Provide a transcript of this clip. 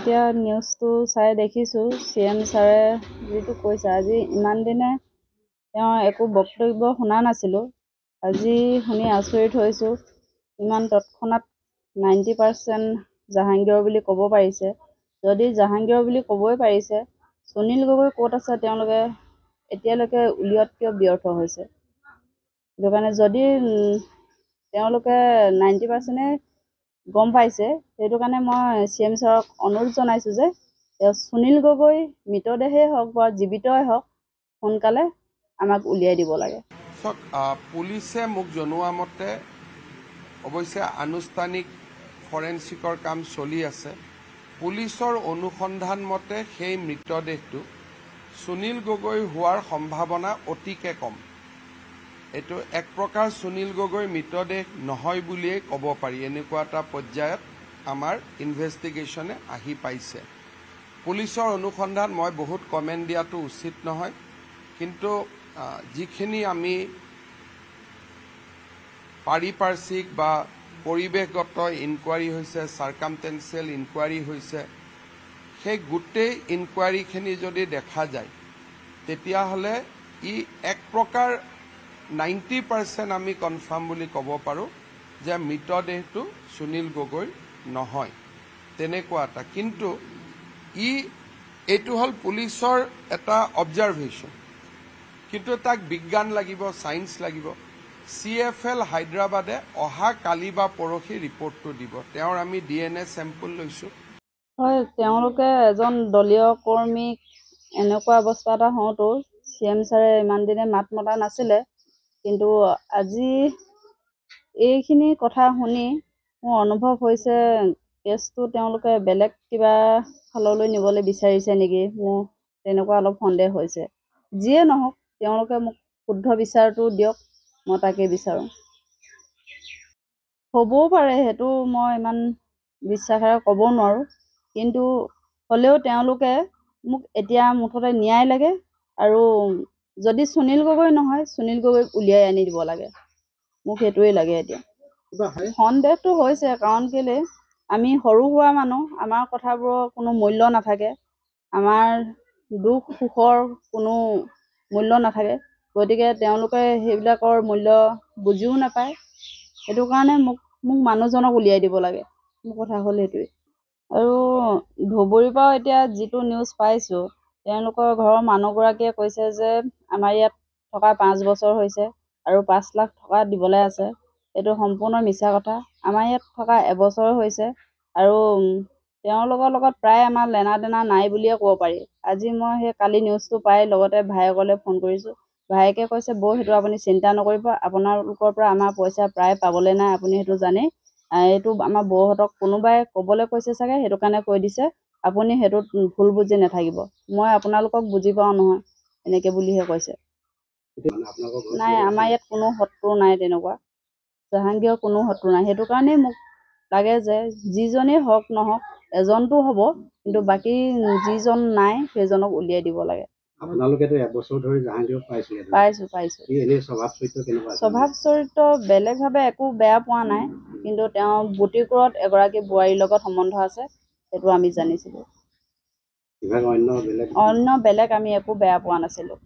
এতিয়া নিউজটো চাই দেখিছোঁ চি এম ছাৰে যিটো কৈছে আজি ইমান দিনে তেওঁ একো বক্তব্য শুনা নাছিলোঁ আজি শুনি আচৰিত হৈছোঁ ইমান তৎক্ষণাত নাইণ্টি পাৰ্চেণ্ট জাহাংগীৰৰ বুলি ক'ব পাৰিছে যদি জাহাংগীৰৰ বুলি ক'বই পাৰিছে সুনীল গগৈ ক'ত আছে তেওঁলোকে এতিয়ালৈকে উলিওৱাত কিয় ব্যৰ্থ হৈছে সেইটো কাৰণে যদি তেওঁলোকে নাইণ্টি পাৰ্চেণ্টেই গম পাইছে সেইটো কাৰণে মই চি এম ছাৰক অনুৰোধ জনাইছোঁ যে তেওঁ সুনীল গগৈ মৃতদেহেই হওক বা জীৱিতই হওক সোনকালে আমাক উলিয়াই দিব লাগে চাওক পুলিচে মোক জনোৱা মতে অৱশ্যে আনুষ্ঠানিক ফৰেনচিকৰ কাম চলি আছে পুলিচৰ অনুসন্ধান মতে সেই মৃতদেহটো সুনীল গগৈ হোৱাৰ সম্ভাৱনা অতিকে কম এইটো এক প্ৰকাৰ সুনীল গগৈ মৃতদেহ নহয় বুলিয়েই ক'ব পাৰি এনেকুৱা এটা পৰ্যায়ত আমাৰ ইনভেষ্টিগেশ্যনে আহি পাইছে পুলিচৰ অনুসন্ধান মই বহুত কমেণ্ট দিয়াটো উচিত নহয় কিন্তু যিখিনি আমি পাৰিপাৰ্শ্বিক বা পৰিৱেশগত ইনকুৱাৰী হৈছে চাৰ্কামটেঞ্চিয়েল ইনকুৱাৰী হৈছে সেই গোটেই ইনকুৱাৰীখিনি যদি দেখা যায় তেতিয়াহ'লে ই এক প্ৰকাৰ নাইণ্টি পাৰ্চেণ্ট আমি কনফাৰ্ম বুলি ক'ব পাৰোঁ যে মৃতদেহটো সুনীল গগৈ নহয় তেনেকুৱা এটা কিন্তু ই এইটো হ'ল পুলিচৰ এটা অবজাৰ্ভেশ্যন কিন্তু তাক বিজ্ঞান লাগিব ছায়েন্স লাগিব চি এফ এল হায়দৰাবাদে অহা কালি বা পৰহি ৰিপৰ্টটো দিব তেওঁৰ আমি ডি এন এ চেম্পল লৈছোঁ হয় তেওঁলোকে এজন দলীয় কৰ্মীক এনেকুৱা অৱস্থা এটা হওঁতেও চি এম ছাৰে ইমান দিনে মাত মতা নাছিলে কিন্তু আজি এইখিনি কথা শুনি মোৰ অনুভৱ হৈছে কেছটো তেওঁলোকে বেলেগ কিবা ফাললৈ নিবলৈ বিচাৰিছে নেকি মোৰ তেনেকুৱা অলপ সন্দেহ হৈছে যিয়ে নহওক তেওঁলোকে মোক শুদ্ধ বিচাৰটো দিয়ক মই তাকে বিচাৰোঁ হ'বও পাৰে সেইটো মই ইমান বিশ্বাসেৰে ক'ব নোৱাৰোঁ কিন্তু হ'লেও তেওঁলোকে মোক এতিয়া মুঠতে ন্যায় লাগে আৰু যদি সুনীল গগৈ নহয় সুনীল গগৈক উলিয়াই আনি দিব লাগে মোক সেইটোৱেই লাগে এতিয়া সন্দেহটো হৈছে কাৰণ কেলে আমি সৰু হোৱা মানুহ আমাৰ কথাবোৰৰ কোনো মূল্য নাথাকে আমাৰ দুখ সুখৰ কোনো মূল্য নাথাকে গতিকে তেওঁলোকে সেইবিলাকৰ মূল্য বুজিও নাপায় সেইটো কাৰণে মোক মোক মানুহজনক উলিয়াই দিব লাগে মোৰ কথা হ'ল সেইটোৱেই আৰু ধুবুৰীৰ পৰাও এতিয়া যিটো নিউজ পাইছোঁ তেওঁলোকৰ ঘৰৰ মানুহগৰাকীয়ে কৈছে যে আমাৰ ইয়াত থকা পাঁচ বছৰ হৈছে আৰু পাঁচ লাখ টকা দিবলৈ আছে এইটো সম্পূৰ্ণ মিছা কথা আমাৰ ইয়াত থকা এবছৰ হৈছে আৰু তেওঁলোকৰ লগত প্ৰায় আমাৰ লেনা দেনা নাই বুলিয়ে ক'ব পাৰি আজি মই সেই কালি নিউজটো পাই লগতে ভায়েকলৈ ফোন কৰিছোঁ ভায়েকে কৈছে বৌ সেইটো আপুনি চিন্তা নকৰিব আপোনালোকৰ পৰা আমাৰ পইচা প্ৰায় পাবলৈ নাই আপুনি সেইটো জানেই এইটো আমাৰ বৌহঁতক কোনোবাই ক'বলৈ কৈছে চাগে সেইটো কাৰণে কৈ দিছে আপুনি সেইটোত ভুল বুজি নাথাকিব মই আপোনালোকক বুজি পাওঁ নহয় এনেকৈ বুলিহে কৈছে নাই আমাৰ ইয়াত কোনো শত্ৰু নাই তেনেকুৱা জাহাংগীৰৰ কোনো শত্ৰু নাই সেইটো কাৰণেই মোক লাগে যে যিজনেই হওক নহওক এজনটো হ'ব কিন্তু বাকী যিজন নাই সেইজনক উলিয়াই দিব লাগে স্বভাৱ চৰিত্ৰ বেলেগভাৱে একো বেয়া পোৱা নাই কিন্তু তেওঁ বুটিকুৰত এগৰাকী বোৱাৰীৰ লগত সম্বন্ধ আছে সেইটো আমি জানিছিলোঁ অন্য বেলেগ আমি একো বেয়া পোৱা নাছিলোঁ